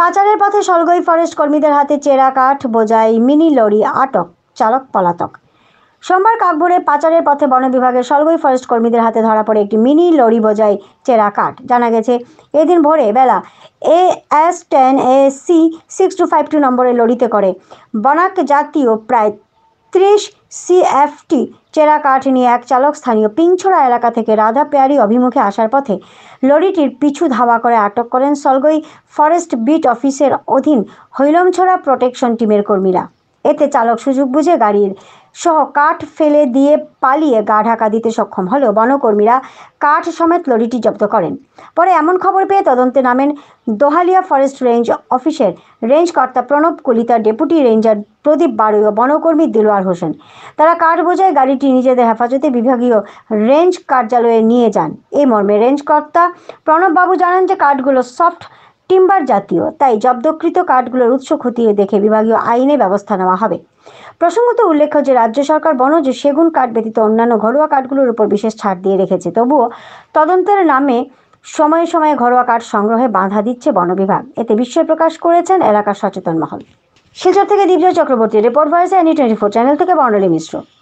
পাচারের পথে সলগই ফরেস্ট কর্মীদের হাতে চেরা কাঠ বোঝাই মিনি লরি আটক চালক পলাতক সোমবার কাকবুরে পাচারের পথে বন বিভাগের সলগই ফরেস্ট কর্মীদের হাতে ধরা পড়ে একটি মিনি লরি বোঝাই চেরা কাঠ জানা গেছে এদিন ভোরে বেলা A S ten A C six two five two নম্বরের লরিতে করে বনাক জাতীয় প্রায় ত্রিশ সিএফটি চেরাকাঠ নিয়ে এক চালক স্থানীয় পিংছড়া এলাকা থেকে রাধা পেয়ারি অভিমুখে আসার পথে লরিটির পিছু ধাওয়া করে আটক করেন সলগই ফরেস্ট বিট অফিসের অধীন হৈলমছড়া প্রোটেকশন টিমের কর্মীরা এতে চালক সুযোগ বুঝে গাড়ির সহ কাঠ ফেলে দিয়ে পালিয়ে গা ঢাকা দিতে সক্ষম হলেও বনকর্মীরা কাঠ সমেত লরিটি জব্দ করেন পরে এমন খবর পেয়ে তদন্তে নামেন দোহালিয়া ফরেস্ট রেঞ্জ অফিসের রেঞ্জ কর্তা প্রণব কলিতা ডেপুটি রেঞ্জার প্রদীপ বাড়ুই ও বনকর্মী দিলওয়ার হোসেন তারা কাঠ বোঝায় গাড়িটি নিজেদের হেফাজতে বিভাগীয় রেঞ্জ কার্যালয়ে নিয়ে যান এই মর্মে রেঞ্জ কর্তা প্রণববাবু জানান যে কাঠগুলো সফট টিম্বার জাতীয় তাই জব্দকৃত কাঠগুলোর উৎস খতিয়ে দেখে বিভাগীয় আইনে ব্যবস্থা নেওয়া হবে প্রসঙ্গত উল্লেখ্য যে রাজ্য সরকার বনজ সেগুন কাঠ ব্যতীত অন্যান্য ঘরোয়া কাঠগুলোর উপর বিশেষ ছাড় দিয়ে রেখেছে তবুও তদন্তের নামে সময়ে সময়ে ঘরোয়া কাঠ সংগ্রহে বাধা দিচ্ছে বন বিভাগ এতে বিস্ময় প্রকাশ করেছেন এলাকার সচেতন মহল শিলচর থেকে Dibya Chakraborty report voice any twenty four channel থেকে বর্ণালী মিশ্র